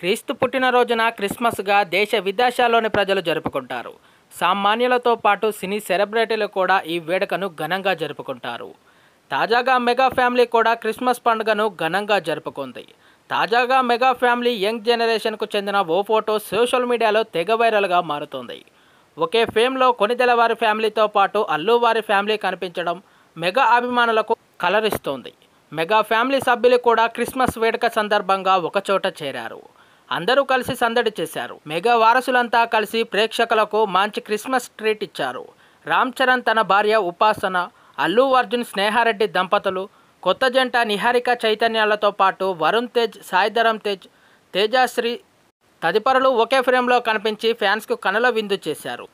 క్రీస్తు పుట్టినరోజున క్రిస్మస్గా దేశ విదేశాల్లోని ప్రజలు జరుపుకుంటారు సామాన్యులతో పాటు సినీ సెలబ్రిటీలు కూడా ఈ వేడుకను ఘనంగా జరుపుకుంటారు తాజాగా మెగా ఫ్యామిలీ కూడా క్రిస్మస్ పండుగను ఘనంగా జరుపుకుంది తాజాగా మెగా ఫ్యామిలీ యంగ్ జనరేషన్కు చెందిన ఓ ఫోటో సోషల్ మీడియాలో తెగ వైరల్గా మారుతుంది ఒకే ఫేమ్లో కొనిదెల వారి ఫ్యామిలీతో పాటు అల్లు వారి ఫ్యామిలీ కనిపించడం మెగా అభిమానులకు కలరిస్తోంది మెగా ఫ్యామిలీ సభ్యులు కూడా క్రిస్మస్ వేడుక సందర్భంగా ఒకచోట చేరారు అందరూ కలిసి సందడి చేశారు మెగా వారసులంతా కలిసి ప్రేక్షకులకు మంచి క్రిస్మస్ ట్రీట్ ఇచ్చారు రామ్ చరణ్ తన భార్య ఉపాసన అల్లు అర్జున్ స్నేహారెడ్డి దంపతులు కొత్త జంట నిహారిక చైతన్యాలతో పాటు వరుణ్ తేజ్ సాయిధరం తేజ్ తేజశ్రీ తదిపరులు ఒకే ఫ్రేమ్లో కనిపించి ఫ్యాన్స్కు కనుల విందు చేశారు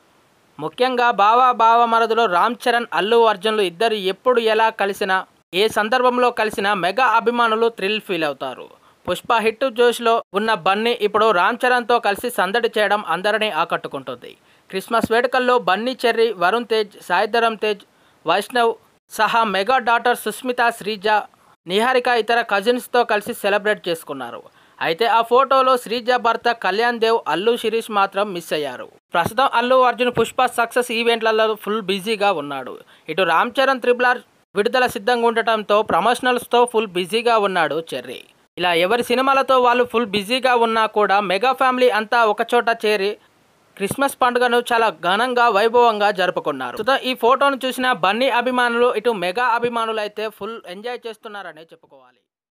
ముఖ్యంగా బావా బావ మరదులో రామ్ చరణ్ అల్లు అర్జున్లు ఇద్దరు ఎప్పుడు ఎలా కలిసినా ఏ సందర్భంలో కలిసినా మెగా అభిమానులు థ్రిల్ ఫీల్ అవుతారు పుష్ప హిట్ జోష్లో ఉన్న బన్నీ ఇప్పుడు రామ్ చరణ్తో కలిసి సందడి చేయడం అందరినీ ఆకట్టుకుంటుంది క్రిస్మస్ వేడుకల్లో బన్నీ చెర్రీ వరుణ్ తేజ్ సాయిధరం తేజ్ వైష్ణవ్ సహా మెగా డాటర్ సుస్మిత శ్రీజ నిహారిక ఇతర కజిన్స్తో కలిసి సెలబ్రేట్ చేసుకున్నారు అయితే ఆ ఫోటోలో శ్రీజ భర్త కళ్యాణ్ దేవ్ అల్లు శిరీష్ మాత్రం మిస్ అయ్యారు ప్రస్తుతం అల్లు అర్జున్ పుష్ప సక్సెస్ ఈవెంట్లలో ఫుల్ బిజీగా ఉన్నాడు ఇటు రామ్ చరణ్ త్రిబులార్ విడుదల సిద్ధంగా ఉండటంతో ప్రమోషనల్స్తో ఫుల్ బిజీగా ఉన్నాడు చెర్రీ ఇలా ఎవరి సినిమాలతో వాళ్ళు ఫుల్ బిజీగా ఉన్నా కూడా మెగా ఫ్యామిలీ అంతా ఒకచోట చేరి క్రిస్మస్ పండుగను చాలా ఘనంగా వైభవంగా జరుపుకున్నారు ఈ ఫోటోను చూసిన బన్నీ అభిమానులు ఇటు మెగా అభిమానులు అయితే ఫుల్ ఎంజాయ్ చేస్తున్నారనే చెప్పుకోవాలి